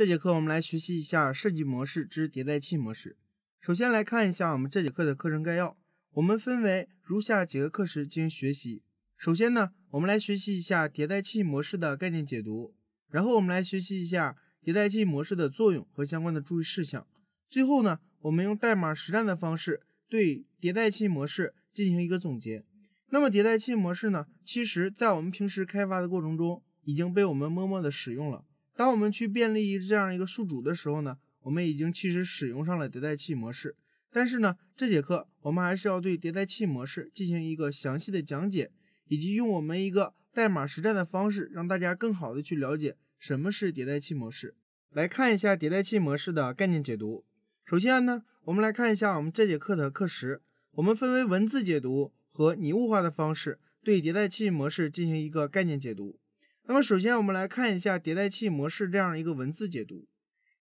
这节课我们来学习一下设计模式之迭代器模式。首先来看一下我们这节课的课程概要。我们分为如下几个课时进行学习。首先呢，我们来学习一下迭代器模式的概念解读。然后我们来学习一下迭代器模式的作用和相关的注意事项。最后呢，我们用代码实战的方式对迭代器模式进行一个总结。那么迭代器模式呢，其实在我们平时开发的过程中已经被我们默默的使用了。当我们去便利这样一个数组的时候呢，我们已经其实使用上了迭代器模式。但是呢，这节课我们还是要对迭代器模式进行一个详细的讲解，以及用我们一个代码实战的方式，让大家更好的去了解什么是迭代器模式。来看一下迭代器模式的概念解读。首先呢，我们来看一下我们这节课的课时，我们分为文字解读和拟物化的方式，对迭代器模式进行一个概念解读。那么，首先我们来看一下迭代器模式这样一个文字解读。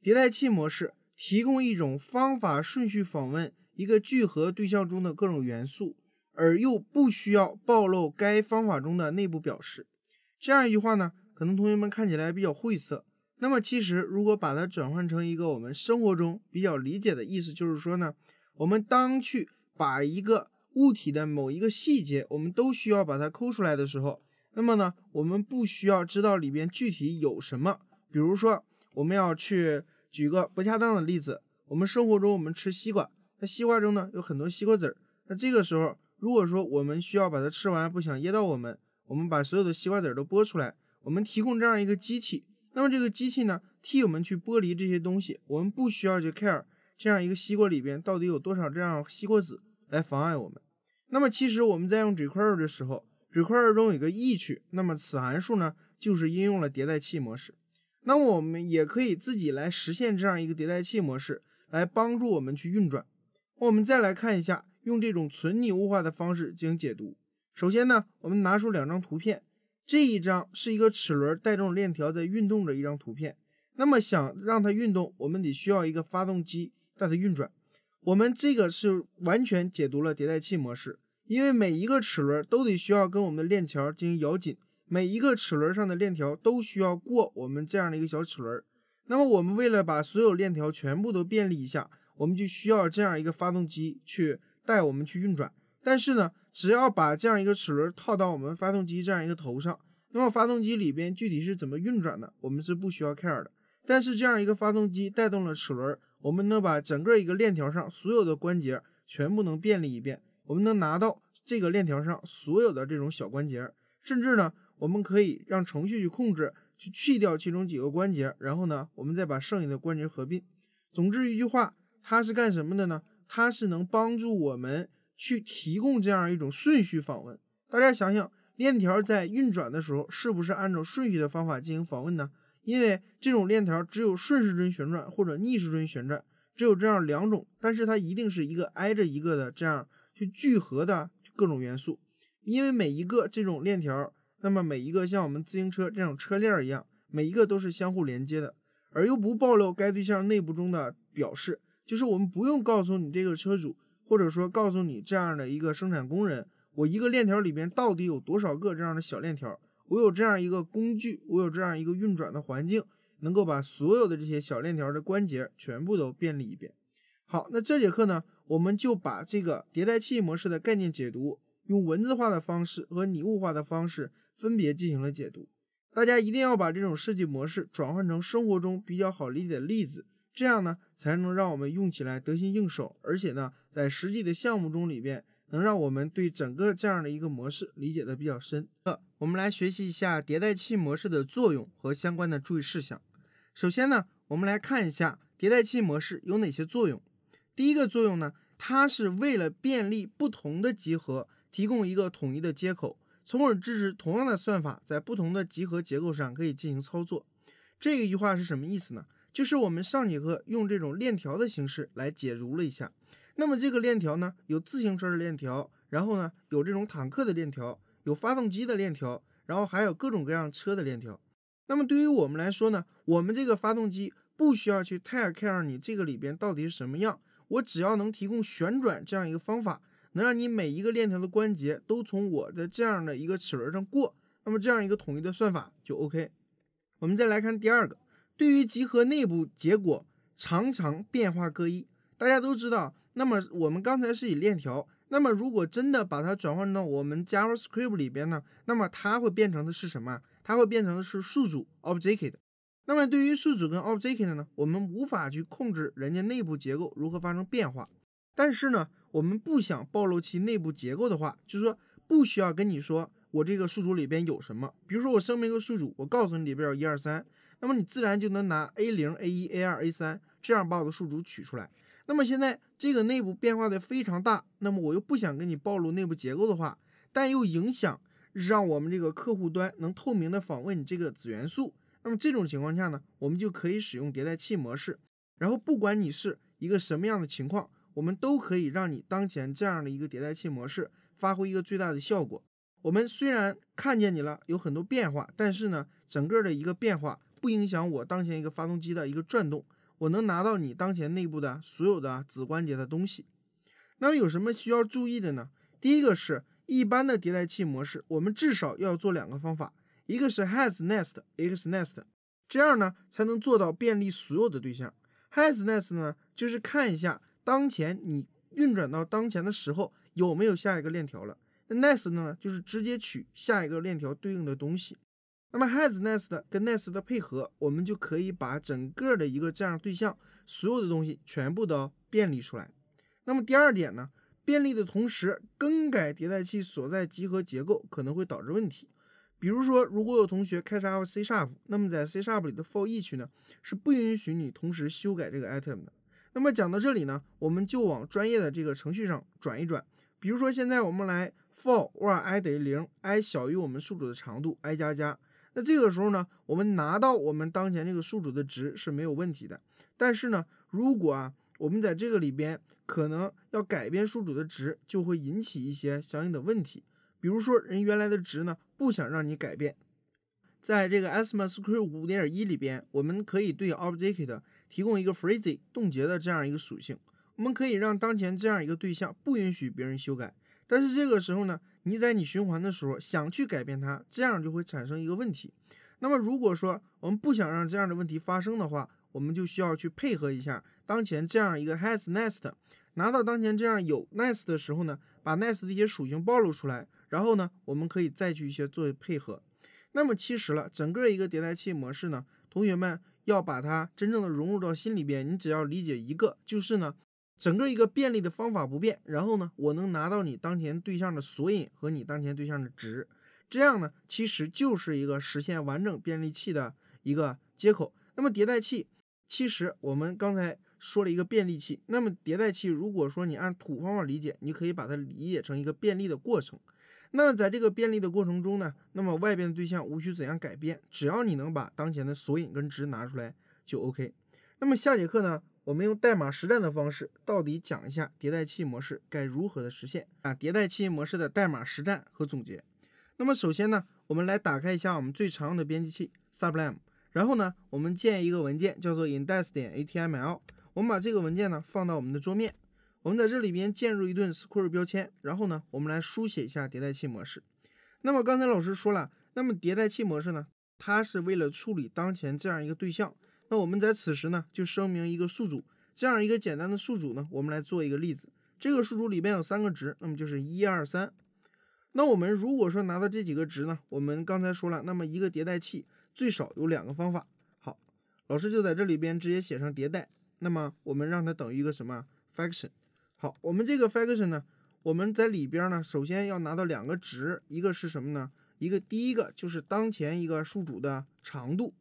迭代器模式提供一种方法，顺序访问一个聚合对象中的各种元素，而又不需要暴露该方法中的内部表示。这样一句话呢，可能同学们看起来比较晦涩。那么，其实如果把它转换成一个我们生活中比较理解的意思，就是说呢，我们当去把一个物体的某一个细节，我们都需要把它抠出来的时候。那么呢，我们不需要知道里边具体有什么。比如说，我们要去举个不恰当的例子，我们生活中我们吃西瓜，那西瓜中呢有很多西瓜籽儿。那这个时候，如果说我们需要把它吃完，不想噎到我们，我们把所有的西瓜籽儿都剥出来，我们提供这样一个机器。那么这个机器呢，替我们去剥离这些东西，我们不需要去 care 这样一个西瓜里边到底有多少这样西瓜籽来妨碍我们。那么其实我们在用这块肉的时候。require 中有个 e 区，那么此函数呢就是应用了迭代器模式。那么我们也可以自己来实现这样一个迭代器模式，来帮助我们去运转。我们再来看一下，用这种存拟物化的方式进行解读。首先呢，我们拿出两张图片，这一张是一个齿轮带动链条在运动的一张图片。那么想让它运动，我们得需要一个发动机带它运转。我们这个是完全解读了迭代器模式。因为每一个齿轮都得需要跟我们的链条进行咬紧，每一个齿轮上的链条都需要过我们这样的一个小齿轮。那么，我们为了把所有链条全部都便利一下，我们就需要这样一个发动机去带我们去运转。但是呢，只要把这样一个齿轮套到我们发动机这样一个头上，那么发动机里边具体是怎么运转的，我们是不需要 care 的。但是这样一个发动机带动了齿轮，我们能把整个一个链条上所有的关节全部能便利一遍。我们能拿到这个链条上所有的这种小关节，甚至呢，我们可以让程序去控制，去去掉其中几个关节，然后呢，我们再把剩下的关节合并。总之一句话，它是干什么的呢？它是能帮助我们去提供这样一种顺序访问。大家想想，链条在运转的时候，是不是按照顺序的方法进行访问呢？因为这种链条只有顺时针旋转或者逆时针旋转，只有这样两种，但是它一定是一个挨着一个的这样。去聚合的各种元素，因为每一个这种链条，那么每一个像我们自行车这种车链儿一样，每一个都是相互连接的，而又不暴露该对象内部中的表示，就是我们不用告诉你这个车主，或者说告诉你这样的一个生产工人，我一个链条里边到底有多少个这样的小链条，我有这样一个工具，我有这样一个运转的环境，能够把所有的这些小链条的关节全部都便利一遍。好，那这节课呢？我们就把这个迭代器模式的概念解读，用文字化的方式和拟物化的方式分别进行了解读。大家一定要把这种设计模式转换成生活中比较好理解的例子，这样呢才能让我们用起来得心应手，而且呢在实际的项目中里边能让我们对整个这样的一个模式理解的比较深。呃，我们来学习一下迭代器模式的作用和相关的注意事项。首先呢，我们来看一下迭代器模式有哪些作用。第一个作用呢，它是为了便利不同的集合提供一个统一的接口，从而支持同样的算法在不同的集合结构上可以进行操作。这一句话是什么意思呢？就是我们上节课用这种链条的形式来解读了一下。那么这个链条呢，有自行车的链条，然后呢有这种坦克的链条，有发动机的链条，然后还有各种各样车的链条。那么对于我们来说呢，我们这个发动机不需要去 take care 你这个里边到底是什么样。我只要能提供旋转这样一个方法，能让你每一个链条的关节都从我的这样的一个齿轮上过，那么这样一个统一的算法就 OK。我们再来看第二个，对于集合内部结果常常变化各异，大家都知道。那么我们刚才是以链条，那么如果真的把它转换到我们 JavaScript 里边呢，那么它会变成的是什么？它会变成的是数组 object。那么对于数组跟 object 呢，我们无法去控制人家内部结构如何发生变化。但是呢，我们不想暴露其内部结构的话，就是说不需要跟你说我这个数组里边有什么。比如说我声明一个数组，我告诉你里边有一二三，那么你自然就能拿 a 零、a 一、a 二、a 三这样把我的数组取出来。那么现在这个内部变化的非常大，那么我又不想跟你暴露内部结构的话，但又影响让我们这个客户端能透明的访问你这个子元素。那么这种情况下呢，我们就可以使用迭代器模式。然后不管你是一个什么样的情况，我们都可以让你当前这样的一个迭代器模式发挥一个最大的效果。我们虽然看见你了有很多变化，但是呢，整个的一个变化不影响我当前一个发动机的一个转动。我能拿到你当前内部的所有的子关节的东西。那么有什么需要注意的呢？第一个是一般的迭代器模式，我们至少要做两个方法。一个是 has n e s t 个 x n e s t 这样呢才能做到便利所有的对象。has n e s t 呢，就是看一下当前你运转到当前的时候有没有下一个链条了。那 n e s t 呢，就是直接取下一个链条对应的东西。那么 has n e s t 跟 n e s t 的配合，我们就可以把整个的一个这样对象所有的东西全部都便利出来。那么第二点呢，便利的同时更改迭代器所在集合结构可能会导致问题。比如说，如果有同学开始学 C Sharp，那么在 C Sharp 里的 for each 呢，是不允许你同时修改这个 item 的。那么讲到这里呢，我们就往专业的这个程序上转一转。比如说，现在我们来 for var i 等于零，i 小于我们数组的长度，i 加加。那这个时候呢，我们拿到我们当前这个数组的值是没有问题的。但是呢，如果啊，我们在这个里边可能要改变数组的值，就会引起一些相应的问题。比如说，人原来的值呢。不想让你改变，在这个 e s 五5.1里边，我们可以对 object 提供一个 freeze 冻结的这样一个属性，我们可以让当前这样一个对象不允许别人修改。但是这个时候呢，你在你循环的时候想去改变它，这样就会产生一个问题。那么如果说我们不想让这样的问题发生的话，我们就需要去配合一下当前这样一个 has nest，拿到当前这样有 nest 的时候呢，把 nest 的一些属性暴露出来。然后呢，我们可以再去一些做配合。那么其实了，整个一个迭代器模式呢，同学们要把它真正的融入到心里边。你只要理解一个，就是呢，整个一个便利的方法不变。然后呢，我能拿到你当前对象的索引和你当前对象的值。这样呢，其实就是一个实现完整便利器的一个接口。那么迭代器其实我们刚才说了一个便利器。那么迭代器，如果说你按土方法理解，你可以把它理解成一个便利的过程。那么在这个便利的过程中呢，那么外边的对象无需怎样改变，只要你能把当前的索引跟值拿出来就 OK。那么下节课呢，我们用代码实战的方式，到底讲一下迭代器模式该如何的实现啊？迭代器模式的代码实战和总结。那么首先呢，我们来打开一下我们最常用的编辑器 Sublime，然后呢，我们建一个文件叫做 index 点 html，我们把这个文件呢放到我们的桌面。我们在这里边建入一顿 square 标签，然后呢，我们来书写一下迭代器模式。那么刚才老师说了，那么迭代器模式呢，它是为了处理当前这样一个对象。那我们在此时呢，就声明一个数组，这样一个简单的数组呢，我们来做一个例子。这个数组里边有三个值，那么就是一、二、三。那我们如果说拿到这几个值呢，我们刚才说了，那么一个迭代器最少有两个方法。好，老师就在这里边直接写上迭代。那么我们让它等于一个什么 f a c t i o n 好，我们这个 function 呢，我们在里边呢，首先要拿到两个值，一个是什么呢？一个第一个就是当前一个数组的长度，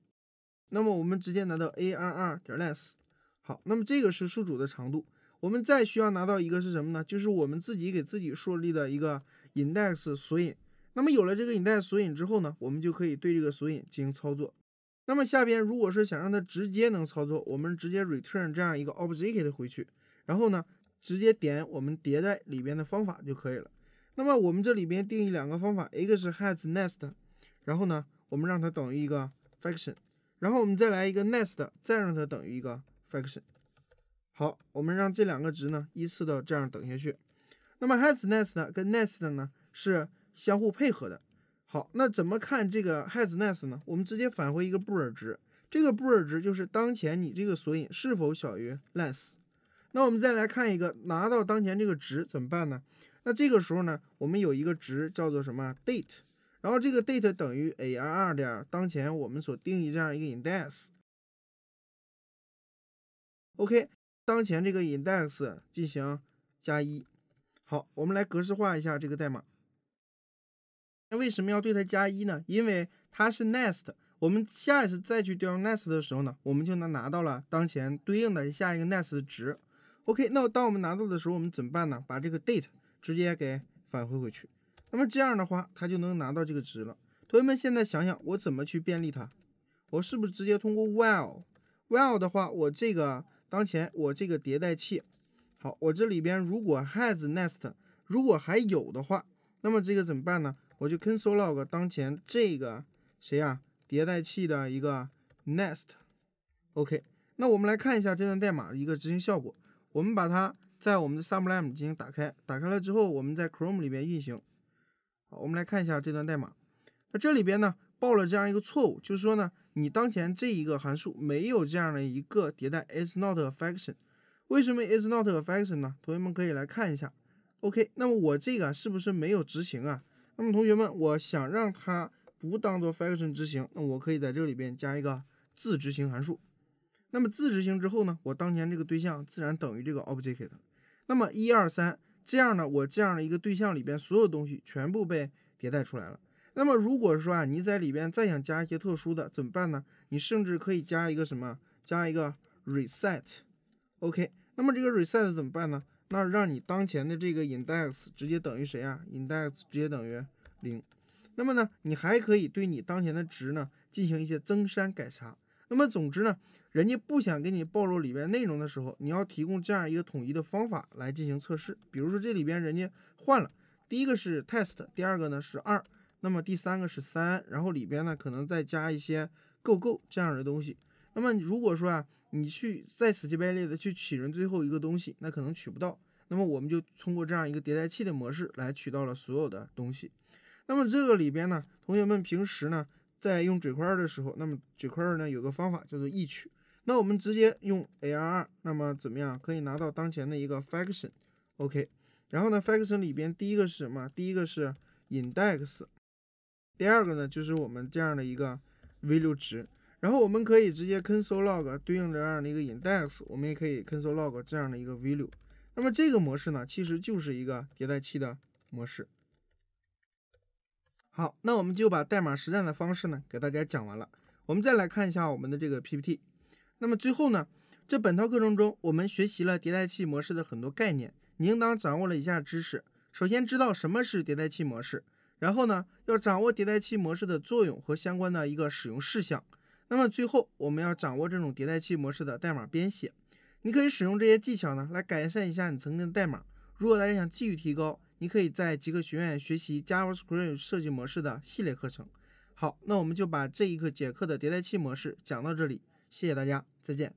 那么我们直接拿到 arr 点 l e s s 好，那么这个是数组的长度，我们再需要拿到一个是什么呢？就是我们自己给自己设立的一个 index 索引。那么有了这个 index 索引之后呢，我们就可以对这个索引进行操作。那么下边如果是想让它直接能操作，我们直接 return 这样一个 object 回去，然后呢？直接点我们迭代里边的方法就可以了。那么我们这里边定义两个方法，一个是 has nest，然后呢，我们让它等于一个 f a c t i o n 然后我们再来一个 nest，再让它等于一个 f a c t i o n 好，我们让这两个值呢依次的这样等下去。那么 has nest 跟 nest 呢是相互配合的。好，那怎么看这个 has nest 呢？我们直接返回一个布尔值，这个布尔值就是当前你这个索引是否小于 n e s s 那我们再来看一个，拿到当前这个值怎么办呢？那这个时候呢，我们有一个值叫做什么？date，然后这个 date 等于 arr 点当前我们所定义这样一个 index。OK，当前这个 index 进行加一。好，我们来格式化一下这个代码。那为什么要对它加一呢？因为它是 nest，我们下一次再去调用 nest 的时候呢，我们就能拿到了当前对应的下一个 nest 的值。OK，那当我们拿到的时候，我们怎么办呢？把这个 date 直接给返回回去。那么这样的话，它就能拿到这个值了。同学们，现在想想我怎么去便利它？我是不是直接通过 while？while 的话，我这个当前我这个迭代器，好，我这里边如果 has n e s t 如果还有的话，那么这个怎么办呢？我就 console log 当前这个谁呀？迭代器的一个 n e s t OK，那我们来看一下这段代码一个执行效果。我们把它在我们的 Sublime 进行打开，打开了之后，我们在 Chrome 里面运行。好，我们来看一下这段代码。那这里边呢报了这样一个错误，就是说呢，你当前这一个函数没有这样的一个迭代，is not a function。为什么 is not a function 呢？同学们可以来看一下。OK，那么我这个是不是没有执行啊？那么同学们，我想让它不当做 function 执行，那我可以在这里边加一个自执行函数。那么自执行之后呢？我当前这个对象自然等于这个 object。那么一二三这样呢？我这样的一个对象里边所有东西全部被迭代出来了。那么如果说啊，你在里边再想加一些特殊的怎么办呢？你甚至可以加一个什么？加一个 reset。OK，那么这个 reset 怎么办呢？那让你当前的这个 index 直接等于谁啊？index 直接等于零。那么呢，你还可以对你当前的值呢进行一些增删改查。那么，总之呢，人家不想给你暴露里边内容的时候，你要提供这样一个统一的方法来进行测试。比如说这里边人家换了，第一个是 test，第二个呢是二，那么第三个是三，然后里边呢可能再加一些 go go 这样的东西。那么如果说啊，你去再死乞白赖的去取人最后一个东西，那可能取不到。那么我们就通过这样一个迭代器的模式来取到了所有的东西。那么这个里边呢，同学们平时呢？在用嘴块二的时候，那么嘴块二呢有个方法叫做易取。那我们直接用 A R R，那么怎么样可以拿到当前的一个 Faction？OK，然后呢 Faction 里边第一个是什么？第一个是 Index，第二个呢就是我们这样的一个 Value 值。然后我们可以直接 Console Log 对应这样的一个 Index，我们也可以 Console Log 这样的一个 Value。那么这个模式呢，其实就是一个迭代器的模式。好，那我们就把代码实战的方式呢给大家讲完了。我们再来看一下我们的这个 PPT。那么最后呢，在本套课程中，我们学习了迭代器模式的很多概念，你应当掌握了以下知识：首先知道什么是迭代器模式，然后呢，要掌握迭代器模式的作用和相关的一个使用事项。那么最后，我们要掌握这种迭代器模式的代码编写。你可以使用这些技巧呢，来改善一下你曾经的代码。如果大家想继续提高，你可以在极客学院学习 JavaScript 设计模式的系列课程。好，那我们就把这一个节课的迭代器模式讲到这里，谢谢大家，再见。